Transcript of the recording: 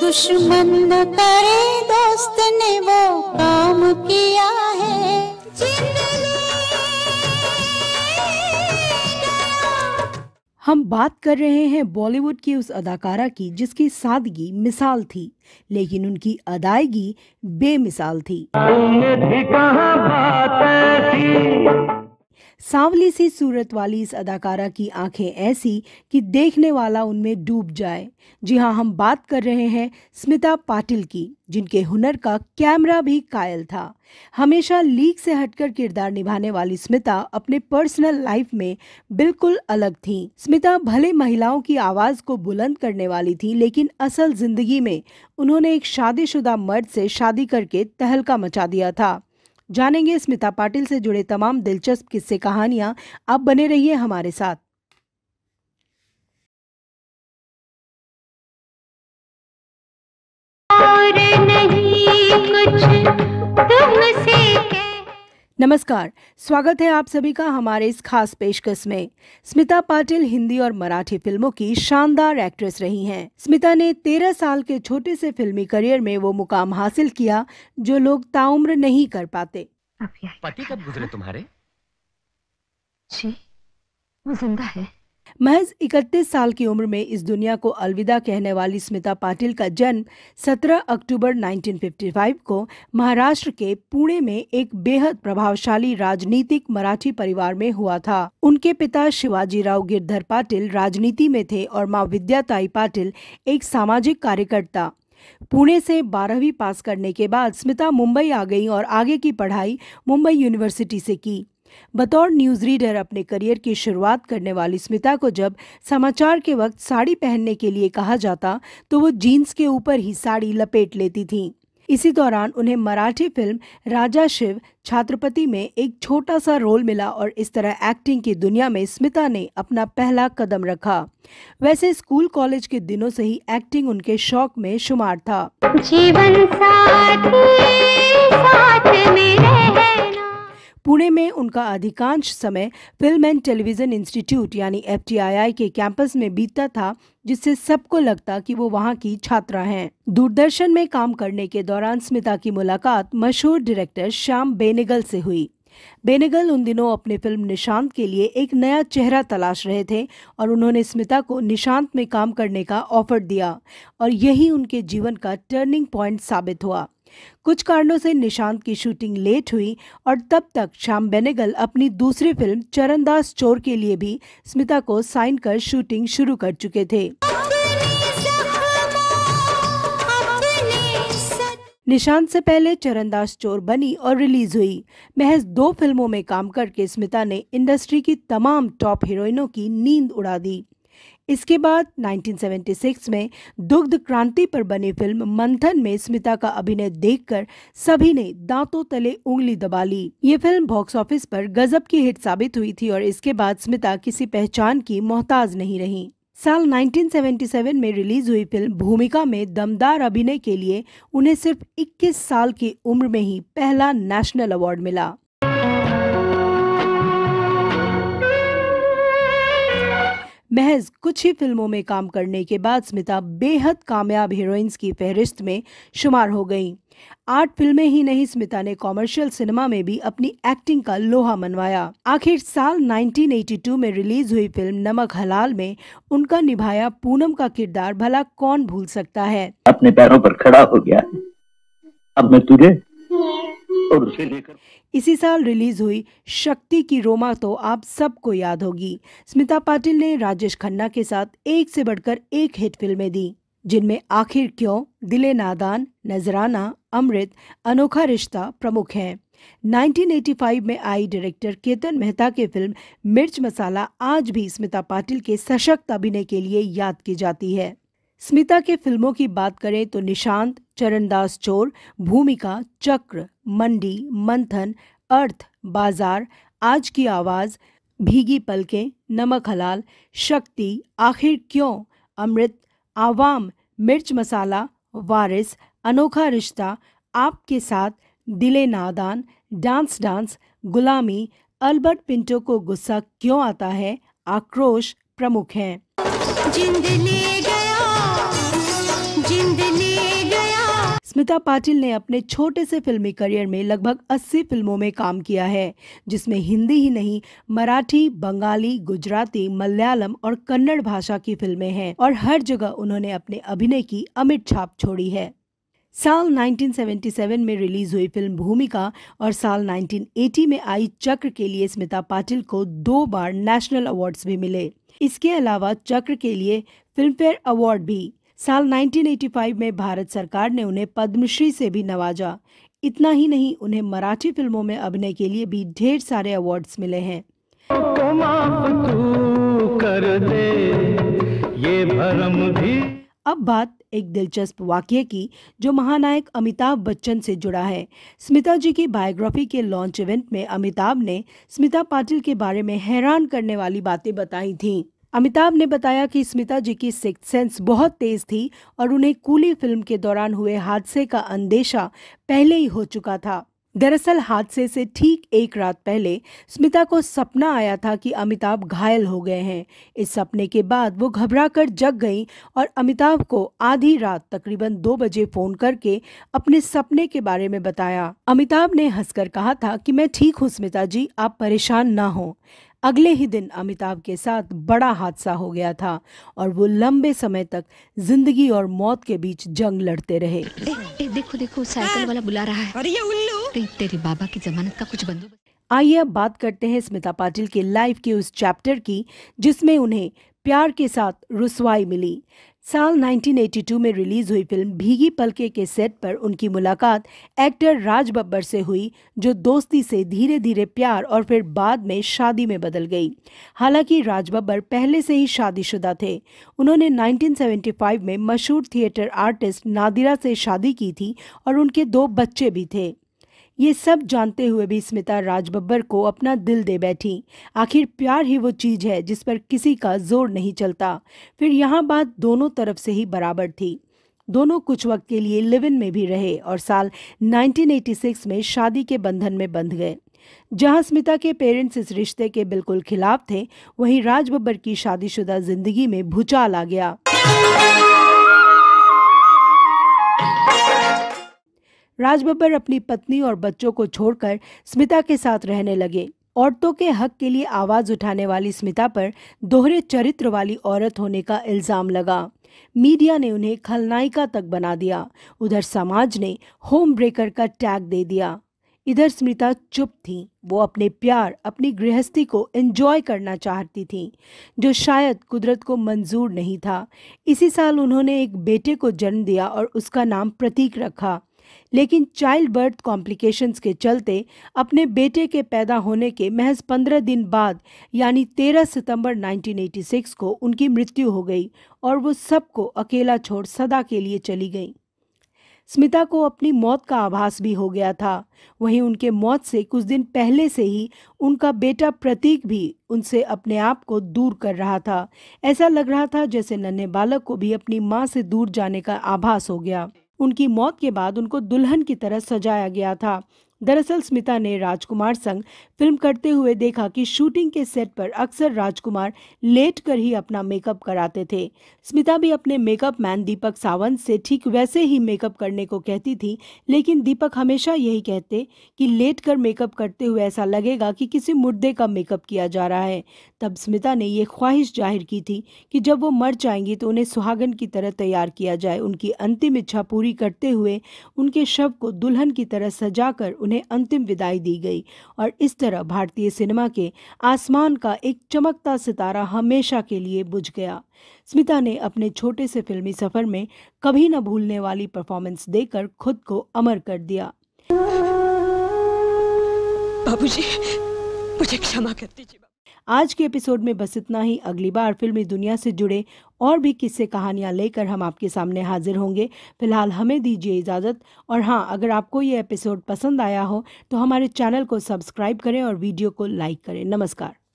दुश्मन न करे दोस्त ने वो काम किया है हम बात कर रहे हैं बॉलीवुड की उस अदाकारा की जिसकी सादगी मिसाल थी लेकिन उनकी अदायगी बेमिसाल थी सांवली सी सूरत वाली इस अदाकारा की आंखें ऐसी कि देखने वाला उनमें डूब जाए जी हाँ हम बात कर रहे हैं स्मिता पाटिल की जिनके हुनर का कैमरा भी कायल था हमेशा लीक से हटकर किरदार निभाने वाली स्मिता अपने पर्सनल लाइफ में बिल्कुल अलग थी स्मिता भले महिलाओं की आवाज़ को बुलंद करने वाली थी लेकिन असल जिंदगी में उन्होंने एक शादीशुदा मर्द से शादी करके तहलका मचा दिया था जानेंगे स्मिता पाटिल से जुड़े तमाम दिलचस्प किस्से कहानियाँ आप बने रहिए हमारे साथ और नहीं कुछ तुमसे नमस्कार स्वागत है आप सभी का हमारे इस खास पेशकश में स्मिता पाटिल हिंदी और मराठी फिल्मों की शानदार एक्ट्रेस रही हैं। स्मिता ने तेरह साल के छोटे से फिल्मी करियर में वो मुकाम हासिल किया जो लोग ताउम्र नहीं कर पाते पति कब गुजरे तुम्हारे जी वो जिंदा है महज 31 साल की उम्र में इस दुनिया को अलविदा कहने वाली स्मिता पाटिल का जन्म 17 अक्टूबर 1955 को महाराष्ट्र के पुणे में एक बेहद प्रभावशाली राजनीतिक मराठी परिवार में हुआ था उनके पिता शिवाजी राव गिरधर पाटिल राजनीति में थे और माँ विद्याताई पाटिल एक सामाजिक कार्यकर्ता पुणे से बारहवीं पास करने के बाद स्मिता मुंबई आ गई और आगे की पढ़ाई मुंबई यूनिवर्सिटी से की बतौर न्यूज रीडर अपने करियर की शुरुआत करने वाली स्मिता को जब समाचार के वक्त साड़ी पहनने के लिए कहा जाता तो वो जीन्स के ऊपर ही साड़ी लपेट लेती थी इसी दौरान उन्हें मराठी फिल्म राजा शिव छात्रपति में एक छोटा सा रोल मिला और इस तरह एक्टिंग की दुनिया में स्मिता ने अपना पहला कदम रखा वैसे स्कूल कॉलेज के दिनों से ही एक्टिंग उनके शौक में शुमार था जीवन साथी, साथ में पुणे में उनका अधिकांश समय फिल्म एंड टेलीविज़न इंस्टीट्यूट यानी एफ के कैंपस में बीतता था जिससे सबको लगता कि वो वहाँ की छात्रा हैं दूरदर्शन में काम करने के दौरान स्मिता की मुलाकात मशहूर डायरेक्टर श्याम बेनेगल से हुई बेनेगल उन दिनों अपने फिल्म निशांत के लिए एक नया चेहरा तलाश रहे थे और उन्होंने स्मिता को निशांत में काम करने का ऑफर दिया और यही उनके जीवन का टर्निंग पॉइंट साबित हुआ कुछ कारणों से निशांत की शूटिंग लेट हुई और तब तक श्याम बेनेगल अपनी दूसरी फिल्म चरणदास चोर के लिए भी स्मिता को साइन कर शूटिंग शुरू कर चुके थे निशांत से पहले चरणदास चोर बनी और रिलीज हुई महज दो फिल्मों में काम करके स्मिता ने इंडस्ट्री की तमाम टॉप हीरोइनों की नींद उड़ा दी इसके बाद 1976 में दुग्ध क्रांति पर बनी फिल्म मंथन में स्मिता का अभिनय देखकर सभी ने दांतों तले उंगली दबा ली ये फिल्म बॉक्स ऑफिस पर गजब की हिट साबित हुई थी और इसके बाद स्मिता किसी पहचान की मोहताज नहीं रही साल 1977 में रिलीज हुई फिल्म भूमिका में दमदार अभिनय के लिए उन्हें सिर्फ 21 साल की उम्र में ही पहला नेशनल अवार्ड मिला महज कुछ ही फिल्मों में काम करने के बाद स्मिता बेहद कामयाब हीरोइंस की फहरिस्त में शुमार हो गईं आठ फिल्में ही नहीं स्मिता ने कॉमर्शियल सिनेमा में भी अपनी एक्टिंग का लोहा मनवाया आखिर साल 1982 में रिलीज हुई फिल्म नमक हलाल में उनका निभाया पूनम का किरदार भला कौन भूल सकता है अपने पैरों पर खड़ा हो गया अब मैं तुझे और उसे लेकर इसी साल रिलीज हुई शक्ति की रोमा तो आप सबको याद होगी स्मिता पाटिल ने राजेश खन्ना के साथ एक से बढ़कर एक हिट फिल्में दी जिनमें आखिर क्यों दिले नादान नजराना अमृत अनोखा रिश्ता प्रमुख हैं 1985 में आई डायरेक्टर केतन मेहता के फिल्म मिर्च मसाला आज भी स्मिता पाटिल के सशक्त अभिनय के लिए याद की जाती है स्मिता के फिल्मों की बात करें तो निशांत चरणदास चोर भूमिका चक्र मंडी मंथन अर्थ बाजार आज की आवाज़ भीगी पलकें नमक हलाल शक्ति आखिर क्यों अमृत आवाम मिर्च मसाला वारिस अनोखा रिश्ता आपके साथ दिले नादान डांस डांस गुलामी अल्बर्ट पिंटो को गुस्सा क्यों आता है आक्रोश प्रमुख हैं स्मिता पाटिल ने अपने छोटे से फिल्मी करियर में लगभग 80 फिल्मों में काम किया है जिसमें हिंदी ही नहीं मराठी बंगाली गुजराती मलयालम और कन्नड़ भाषा की फिल्में हैं और हर जगह उन्होंने अपने अभिनय की अमिट छाप छोड़ी है साल 1977 में रिलीज हुई फिल्म भूमिका और साल 1980 में आई चक्र के लिए स्मिता पाटिल को दो बार नेशनल अवार्ड्स भी मिले इसके अलावा चक्र के लिए फिल्मफेयर अवार्ड भी साल 1985 में भारत सरकार ने उन्हें पद्मश्री से भी नवाजा इतना ही नहीं उन्हें मराठी फिल्मों में अभिनय के लिए भी ढेर सारे अवार्ड्स मिले हैं अब बात एक दिलचस्प वाक्य की जो महानायक अमिताभ बच्चन से जुड़ा है स्मिता जी की बायोग्राफी के लॉन्च इवेंट में अमिताभ ने स्मिता पाटिल के बारे में हैरान करने वाली बातें बताई थीं अमिताभ ने बताया कि स्मिता जी की सिक्स सेंस बहुत तेज थी और उन्हें कूली फिल्म के दौरान हुए हादसे का अंदेशा पहले ही हो चुका था दरअसल हादसे से ठीक एक रात पहले स्मिता को सपना आया था कि अमिताभ घायल हो गए हैं इस सपने के बाद वो घबराकर जग गई और अमिताभ को आधी रात तकरीबन दो बजे फोन करके अपने सपने के बारे में बताया अमिताभ ने हंसकर कहा था कि मैं ठीक हूँ स्मिता जी आप परेशान ना हो अगले ही दिन अमिताभ के साथ बड़ा हादसा हो गया था और वो लंबे समय तक जिंदगी और मौत के बीच जंग लड़ते रहे ए, ए, देखो देखो साइकिल वाला बुला रहा है अरे ये उल्लू तेरे बाबा की जमानत का कुछ बंदोबस्त आइए अब बात करते हैं स्मिता पाटिल के लाइफ के उस चैप्टर की जिसमें उन्हें प्यार के साथ रुसवाई मिली साल 1982 में रिलीज हुई फिल्म भीगी पलके के सेट पर उनकी मुलाकात एक्टर राज बब्बर से हुई जो दोस्ती से धीरे धीरे प्यार और फिर बाद में शादी में बदल गई हालांकि राज बब्बर पहले से ही शादीशुदा थे उन्होंने 1975 में मशहूर थिएटर आर्टिस्ट नादिरा से शादी की थी और उनके दो बच्चे भी थे ये सब जानते हुए भी स्मिता राजबर को अपना दिल दे बैठी आखिर प्यार ही वो चीज़ है जिस पर किसी का जोर नहीं चलता फिर यहाँ बात दोनों तरफ से ही बराबर थी दोनों कुछ वक्त के लिए लिविन में भी रहे और साल 1986 में शादी के बंधन में बंध गए जहां स्मिता के पेरेंट्स इस रिश्ते के बिल्कुल खिलाफ थे वहीं राज बब्बर की शादीशुदा जिंदगी में भूचाल आ गया राज बब्बर अपनी पत्नी और बच्चों को छोड़कर स्मिता के साथ रहने लगे औरतों के हक के लिए आवाज उठाने वाली स्मिता पर दोहरे चरित्र वाली औरत होने का इल्जाम लगा मीडिया ने उन्हें खलनायिका तक बना दिया उधर समाज ने होम ब्रेकर का टैग दे दिया इधर स्मिता चुप थी वो अपने प्यार अपनी गृहस्थी को एंजॉय करना चाहती थी जो शायद कुदरत को मंजूर नहीं था इसी साल उन्होंने एक बेटे को जन्म दिया और उसका नाम प्रतीक रखा लेकिन चाइल्ड बर्थ कॉम्प्लिकेशंस के चलते अपने बेटे के पैदा होने के महज पंद्रह दिन बाद यानी 13 सितंबर 1986 को उनकी मृत्यु हो गई और वो सबको अकेला छोड़ सदा के लिए चली गई स्मिता को अपनी मौत का आभास भी हो गया था वहीं उनके मौत से कुछ दिन पहले से ही उनका बेटा प्रतीक भी उनसे अपने आप को दूर कर रहा था ऐसा लग रहा था जैसे नन्हे बालक को भी अपनी माँ से दूर जाने का आभास हो गया उनकी मौत के बाद उनको दुल्हन की तरह सजाया गया था दरअसल स्मिता ने राजकुमार संग फिल्म करते हुए देखा कि शूटिंग के सेट पर अक्सर राजकुमार लेट कर ही अपना मेकअप कराते थे स्मिता भी अपने मेकअप मैन दीपक सावंत से ठीक वैसे ही मेकअप करने को कहती थी लेकिन दीपक हमेशा यही कहते कि लेट कर मेकअप करते हुए ऐसा लगेगा कि किसी मुर्दे का मेकअप किया जा रहा है तब स्मिता ने ये ख्वाहिश जाहिर की थी कि जब वो मर जाएंगी तो उन्हें सुहागन की तरह तैयार किया जाए उनकी अंतिम इच्छा पूरी करते हुए उनके शव को दुल्हन की तरह सजा कर उन्हें अंतिम विदाई दी गई और इस तरह भारतीय सिनेमा के आसमान का एक चमकता सितारा हमेशा के लिए बुझ गया स्मिता ने अपने छोटे से फिल्मी सफर में कभी न भूलने वाली परफॉर्मेंस देकर खुद को अमर कर दिया बाबूजी मुझे क्षमा कर दीजिए आज के एपिसोड में बस इतना ही अगली बार फिल्मी दुनिया से जुड़े और भी किस्से कहानियाँ लेकर हम आपके सामने हाजिर होंगे फिलहाल हमें दीजिए इजाज़त और हाँ अगर आपको ये एपिसोड पसंद आया हो तो हमारे चैनल को सब्सक्राइब करें और वीडियो को लाइक करें नमस्कार